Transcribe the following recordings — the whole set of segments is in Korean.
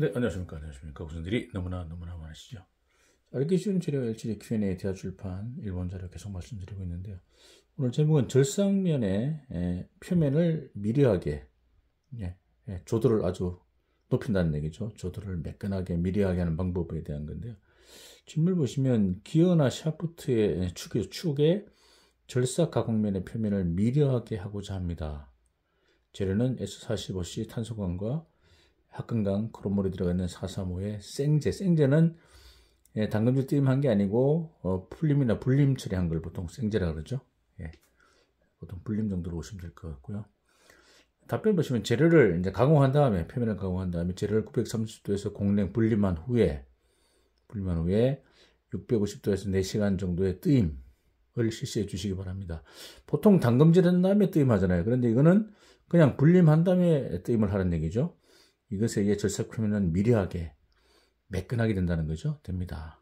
네, 안녕하십니까. 안녕하십니까. 고생들이 너무나 너무나 많으시죠. 알기 쉬운 재료 LCD Q&A 대화출판 일본 자료 계속 말씀드리고 있는데요. 오늘 제목은 절상면의 표면을 미려하게 예, 예, 조도를 아주 높인다는 얘기죠. 조도를 매끈하게 미려하게 하는 방법에 대한 건데요. 질문 보시면 기어나 샤프트의 축의 축의 절삭 가공면의 표면을 미려하게 하고자 합니다. 재료는 S45C 탄소광과 학금강 크롬몰이 들어가 있는 435의 생제. 생제는 예, 당근주 띠임한 게 아니고 어, 풀림이나 불림 처리한 걸 보통 생제라 그러죠. 예, 보통 불림 정도로 보시면 될 것 같고요. 답변 보시면 재료를 이제 가공한 다음에 표면을 가공한 다음에 재료를 930도에서 공냉 불림한 후에 불림한 후에 650도에서 4시간 정도의 뜨임을 실시해 주시기 바랍니다. 보통 당금질한 다음에 뜨임하잖아요. 그런데 이거는 그냥 불림한 다음에 뜨임을 하는 얘기죠. 이것에 의해 절삭 표면은 미려하게 매끈하게 된다는 거죠. 됩니다.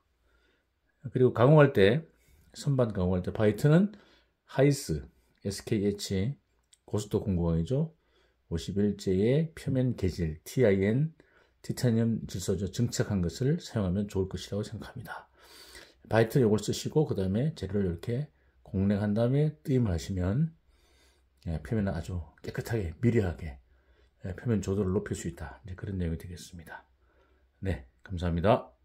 그리고 가공할 때 선반 가공할 때 바이트는 하이스 SKH 고스도 공공항이죠 51제의 표면 개질 TIN 티타늄 질소죠 증착한 것을 사용하면 좋을 것이라고 생각합니다. 바이트 요걸 쓰시고 그 다음에 재료를 이렇게 공랭한 다음에 뜨임을 하시면 예, 표면은 아주 깨끗하게 미려하게 예, 표면 조도를 높일 수 있다. 이제 그런 내용이 되겠습니다. 네, 감사합니다.